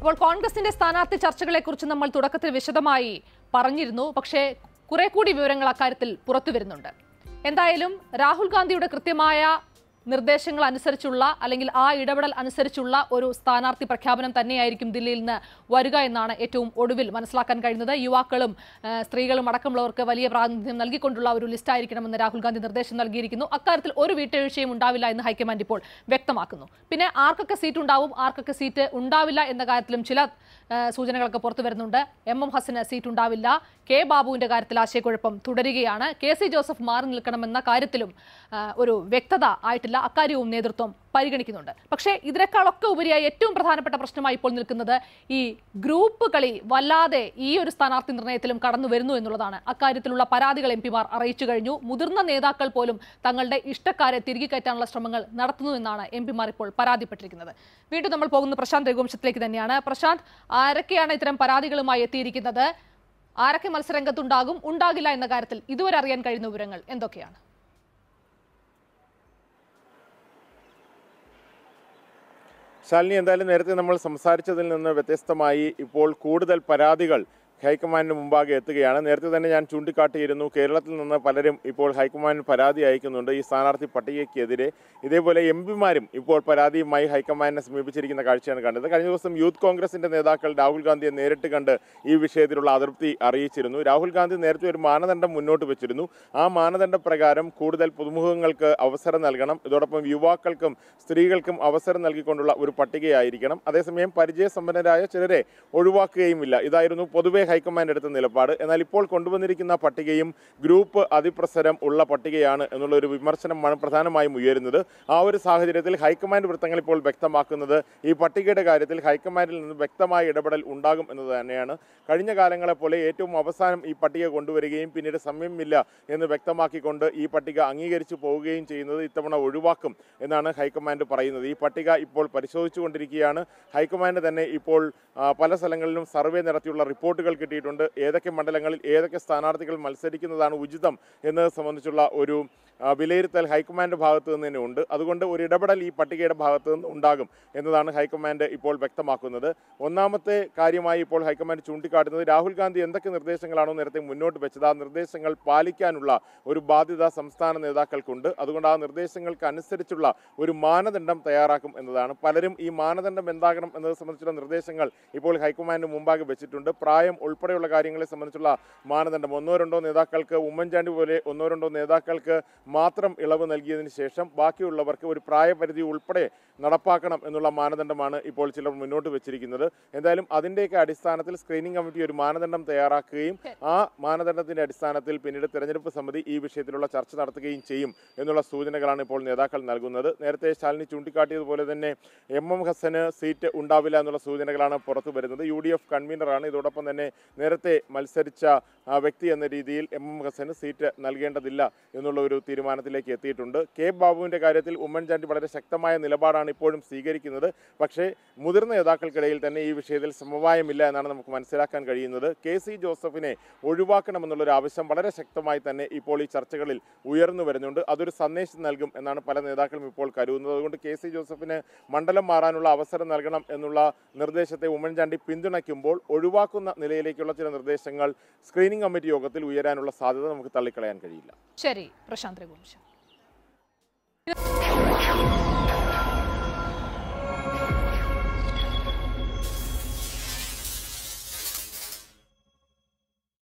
അപ്പോൾ കോൺഗ്രസിന്റെ സ്ഥാനാർത്ഥി ചർച്ചകളെക്കുറിച്ച് നമ്മൾ തുടക്കത്തിൽ വിശദമായി പറഞ്ഞിരുന്നു പക്ഷേ കുറെ കൂടി വിവരങ്ങൾ അക്കാര്യത്തിൽ പുറത്തു വരുന്നുണ്ട് എന്തായാലും രാഹുൽ ഗാന്ധിയുടെ കൃത്യമായ നിർദ്ദേശങ്ങൾ അനുസരിച്ചുള്ള അല്ലെങ്കിൽ ആ ഇടപെടൽ അനുസരിച്ചുള്ള ഒരു സ്ഥാനാർത്ഥി പ്രഖ്യാപനം തന്നെയായിരിക്കും ദില്ലിയിൽ നിന്ന് വരിക എന്നാണ് ഏറ്റവും ഒടുവിൽ മനസ്സിലാക്കാൻ കഴിയുന്നത് യുവാക്കളും സ്ത്രീകളും അടക്കമുള്ളവർക്ക് വലിയ പ്രാതിനിധ്യം നൽകിക്കൊണ്ടുള്ള ഒരു ലിസ്റ്റ് ആയിരിക്കണമെന്ന് രാഹുൽ ഗാന്ധി നിർദ്ദേശം നൽകിയിരിക്കുന്നു അക്കാര്യത്തിൽ ഒരു വീട്ടുവീഴ്ചയും ഉണ്ടാവില്ല എന്ന് ഹൈക്കമാൻഡ് ഇപ്പോൾ വ്യക്തമാക്കുന്നു പിന്നെ ആർക്കൊക്കെ സീറ്റ് ഉണ്ടാവും ആർക്കൊക്കെ സീറ്റ് ഉണ്ടാവില്ല എന്ന കാര്യത്തിലും ചില സൂചനകളൊക്കെ പുറത്തു വരുന്നുണ്ട് എം എം ഹസന് സീറ്റ് ഉണ്ടാവില്ല കെ ബാബുവിന്റെ കാര്യത്തിൽ ആശയക്കുഴപ്പം തുടരുകയാണ് കെ സി ജോസഫ് മാറി നിൽക്കണമെന്ന കാര്യത്തിലും ഒരു വ്യക്തത ആയിട്ടില്ല അക്കാര്യവും നേതൃത്വം പരിഗണിക്കുന്നുണ്ട് പക്ഷേ ഇതിനേക്കാളൊക്കെ ഉപരിയായി ഏറ്റവും പ്രധാനപ്പെട്ട പ്രശ്നമായി ഇപ്പോൾ നിൽക്കുന്നത് ഈ ഗ്രൂപ്പ് കളി വല്ലാതെ ഈ ഒരു സ്ഥാനാർത്ഥി നിർണയത്തിലും കടന്നു വരുന്നു എന്നുള്ളതാണ് അക്കാര്യത്തിലുള്ള പരാതികൾ എം പിമാർ അറിയിച്ചു കഴിഞ്ഞു മുതിർന്ന നേതാക്കൾ പോലും തങ്ങളുടെ ഇഷ്ടക്കാരെ തിരികെ കയറ്റാനുള്ള ശ്രമങ്ങൾ നടത്തുന്നു എന്നാണ് എം പിമാർ ഇപ്പോൾ പരാതിപ്പെട്ടിരിക്കുന്നത് വീണ്ടും നമ്മൾ പോകുന്ന പ്രശാന്ത് രഘുവംശത്തിലേക്ക് തന്നെയാണ് പ്രശാന്ത് ആരൊക്കെയാണ് ഇത്തരം പരാതികളുമായി എത്തിയിരിക്കുന്നത് ആരൊക്കെ മത്സരരംഗത്തുണ്ടാകും ഉണ്ടാകില്ല എന്ന കാര്യത്തിൽ ഇതുവരെ അറിയാൻ കഴിയുന്ന വിവരങ്ങൾ എന്തൊക്കെയാണ് ശാലിനി എന്തായാലും നേരത്തെ നമ്മൾ സംസാരിച്ചതിൽ നിന്ന് വ്യത്യസ്തമായി ഇപ്പോൾ കൂടുതൽ പരാതികൾ ഹൈക്കമാൻഡിന് മുമ്പാകെ എത്തുകയാണ് നേരത്തെ തന്നെ ഞാൻ ചൂണ്ടിക്കാട്ടിയിരുന്നു കേരളത്തിൽ നിന്ന് പലരും ഇപ്പോൾ ഹൈക്കമാൻഡിന് പരാതി അയക്കുന്നുണ്ട് ഈ സ്ഥാനാർത്ഥി പട്ടികയ്ക്കെതിരെ ഇതേപോലെ എം പിമാരും ഇപ്പോൾ പരാതിയുമായി ഹൈക്കമാൻഡിനെ സമീപിച്ചിരിക്കുന്ന കാഴ്ചയാണ് കണ്ടത് കഴിഞ്ഞ ദിവസം യൂത്ത് കോൺഗ്രസിൻ്റെ നേതാക്കൾ രാഹുൽ ഗാന്ധിയെ നേരിട്ട് കണ്ട് ഈ വിഷയത്തിലുള്ള അതൃപ്തി അറിയിച്ചിരുന്നു രാഹുൽ ഗാന്ധി നേരത്തെ ഒരു മാനദണ്ഡം മുന്നോട്ട് വെച്ചിരുന്നു ആ മാനദണ്ഡ പ്രകാരം കൂടുതൽ പുതുമുഖങ്ങൾക്ക് അവസരം നൽകണം ഇതോടൊപ്പം യുവാക്കൾക്കും സ്ത്രീകൾക്കും അവസരം നൽകിക്കൊണ്ടുള്ള ഒരു പട്ടികയായിരിക്കണം അതേസമയം പരിചയസമ്പന്നരായ ചിലരെ ഒഴിവാക്കുകയുമില്ല ഇതായിരുന്നു പൊതുവേ ഹൈക്കമാൻഡ് എടുത്ത നിലപാട് എന്നാൽ ഇപ്പോൾ കൊണ്ടുവന്നിരിക്കുന്ന പട്ടികയും ഗ്രൂപ്പ് അതിപ്രസരം ഉള്ള പട്ടികയാണ് എന്നുള്ള ഒരു വിമർശനമാണ് പ്രധാനമായും ഉയരുന്നത് ആ ഒരു സാഹചര്യത്തിൽ ഹൈക്കമാൻഡ് വൃത്തങ്ങൾ ഇപ്പോൾ വ്യക്തമാക്കുന്നത് ഈ പട്ടികയുടെ കാര്യത്തിൽ ഹൈക്കമാൻഡിൽ നിന്ന് വ്യക്തമായ ഇടപെടൽ ഉണ്ടാകും എന്നത് തന്നെയാണ് കഴിഞ്ഞ കാലങ്ങളെ പോലെ ഏറ്റവും അവസാനം ഈ പട്ടിക കൊണ്ടുവരികയും പിന്നീട് സമയമില്ല എന്ന് വ്യക്തമാക്കിക്കൊണ്ട് ഈ പട്ടിക അംഗീകരിച്ചു പോവുകയും ചെയ്യുന്നത് ഇത്തവണ ഒഴിവാക്കും എന്നാണ് ഹൈക്കമാൻഡ് പറയുന്നത് ഈ പട്ടിക ഇപ്പോൾ പരിശോധിച്ചുകൊണ്ടിരിക്കുകയാണ് ഹൈക്കമാൻഡ് തന്നെ ഇപ്പോൾ പല സ്ഥലങ്ങളിലും സർവേ നടത്തിയുള്ള റിപ്പോർട്ടുകൾ കിട്ടിയിട്ടുണ്ട് ഏതൊക്കെ മണ്ഡലങ്ങളിൽ ഏതൊക്കെ സ്ഥാനാർത്ഥികൾ മത്സരിക്കുന്നതാണ് ഉചിതം എന്നത് സംബന്ധിച്ചുള്ള ഒരു വിലയിരുത്തൽ ഹൈക്കമാൻഡ് ഭാഗത്ത് നിന്ന് തന്നെ ഉണ്ട് അതുകൊണ്ട് ഒരു ഇടപെടൽ ഈ പട്ടികയുടെ ഭാഗത്ത് നിന്ന് ഉണ്ടാകും എന്നതാണ് ഹൈക്കമാൻഡ് ഇപ്പോൾ വ്യക്തമാക്കുന്നത് ഒന്നാമത്തെ കാര്യമായി ഇപ്പോൾ ഹൈക്കമാൻഡ് ചൂണ്ടിക്കാട്ടുന്നത് രാഹുൽ ഗാന്ധി എന്തൊക്കെ നിർദ്ദേശങ്ങളാണോ നേരത്തെ മുന്നോട്ട് വെച്ചത് ആ നിർദ്ദേശങ്ങൾ പാലിക്കാനുള്ള ഒരു ബാധ്യത സംസ്ഥാന നേതാക്കൾക്കുണ്ട് അതുകൊണ്ട് ആ നിർദ്ദേശങ്ങൾക്ക് അനുസരിച്ചുള്ള ഒരു മാനദണ്ഡം തയ്യാറാക്കും എന്നതാണ് പലരും ഈ മാനദണ്ഡം എന്താകണം എന്നത് സംബന്ധിച്ചുള്ള നിർദ്ദേശങ്ങൾ ഇപ്പോൾ ഹൈക്കമാൻഡിന് മുമ്പാകെ വെച്ചിട്ടുണ്ട് പ്രായം ഉൾപ്പെടെയുള്ള കാര്യങ്ങളെ സംബന്ധിച്ചുള്ള മാനദണ്ഡം ഒന്നോ രണ്ടോ നേതാക്കൾക്ക് ഉമ്മൻചാണ്ടി പോലെ ഒന്നോ രണ്ടോ നേതാക്കൾക്ക് മാത്രം ഇളവ് നൽകിയതിന് ശേഷം ബാക്കിയുള്ളവർക്ക് ഒരു പ്രായപരിധി ഉൾപ്പെടെ നടപ്പാക്കണം എന്നുള്ള മാനദണ്ഡമാണ് ഇപ്പോൾ ചിലർ മുന്നോട്ട് വെച്ചിരിക്കുന്നത് എന്തായാലും അതിൻ്റെയൊക്കെ അടിസ്ഥാനത്തിൽ സ്ക്രീനിംഗ് കമ്മിറ്റി ഒരു മാനദണ്ഡം തയ്യാറാക്കുകയും ആ മാനദണ്ഡത്തിൻ്റെ അടിസ്ഥാനത്തിൽ പിന്നീട് തെരഞ്ഞെടുപ്പ് സമിതി ഈ വിഷയത്തിലുള്ള ചർച്ച നടത്തുകയും ചെയ്യും എന്നുള്ള സൂചനകളാണ് ഇപ്പോൾ നേതാക്കൾ നൽകുന്നത് നേരത്തെ ശാലിനി ചൂണ്ടിക്കാട്ടിയതുപോലെ തന്നെ എം എം ഹസന് സീറ്റ് ഉണ്ടാവില്ല എന്നുള്ള സൂചനകളാണ് പുറത്തു വരുന്നത് യു ഡി എഫ് കൺവീനറാണ് ഇതോടൊപ്പം തന്നെ നേരത്തെ മത്സരിച്ച വ്യക്തി എന്ന രീതിയിൽ എം എം ഹസന് സീറ്റ് നൽകേണ്ടതില്ല എന്നുള്ള ഒരു തീരുമാനത്തിലേക്ക് എത്തിയിട്ടുണ്ട് കെ ബാബുവിൻ്റെ കാര്യത്തിൽ ഉമ്മൻചാണ്ടി വളരെ ശക്തമായ നിലപാടാണ് ഇപ്പോഴും സ്വീകരിക്കുന്നത് പക്ഷേ മുതിർന്ന നേതാക്കൾക്കിടയിൽ തന്നെ ഈ വിഷയത്തിൽ സമവായമില്ല എന്നാണ് നമുക്ക് മനസ്സിലാക്കാൻ കഴിയുന്നത് കെ സി ജോസഫിനെ ഒഴിവാക്കണമെന്നുള്ളൊരു ആവശ്യം വളരെ ശക്തമായി തന്നെ ഇപ്പോൾ ഈ ചർച്ചകളിൽ ഉയർന്നു വരുന്നുണ്ട് അതൊരു സന്ദേശം നൽകും എന്നാണ് പല നേതാക്കളും ഇപ്പോൾ കരുതുന്നത് അതുകൊണ്ട് കെ സി ജോസഫിന് മണ്ഡലം മാറാനുള്ള അവസരം നൽകണം എന്നുള്ള നിർദ്ദേശത്തെ ഉമ്മൻചാണ്ടി പിന്തുണയ്ക്കുമ്പോൾ ഒഴിവാക്കുന്ന നിലയിലേക്കുള്ള ചില നിർദ്ദേശങ്ങൾ സ്ക്രീനിങ് വർക്കിംഗ് കമ്മിറ്റി യോഗത്തിൽ ഉയരാനുള്ള സാധ്യത നമുക്ക് തള്ളിക്കളയാൻ കഴിയില്ല ശരി പ്രശാന്ത് രഘുവംശം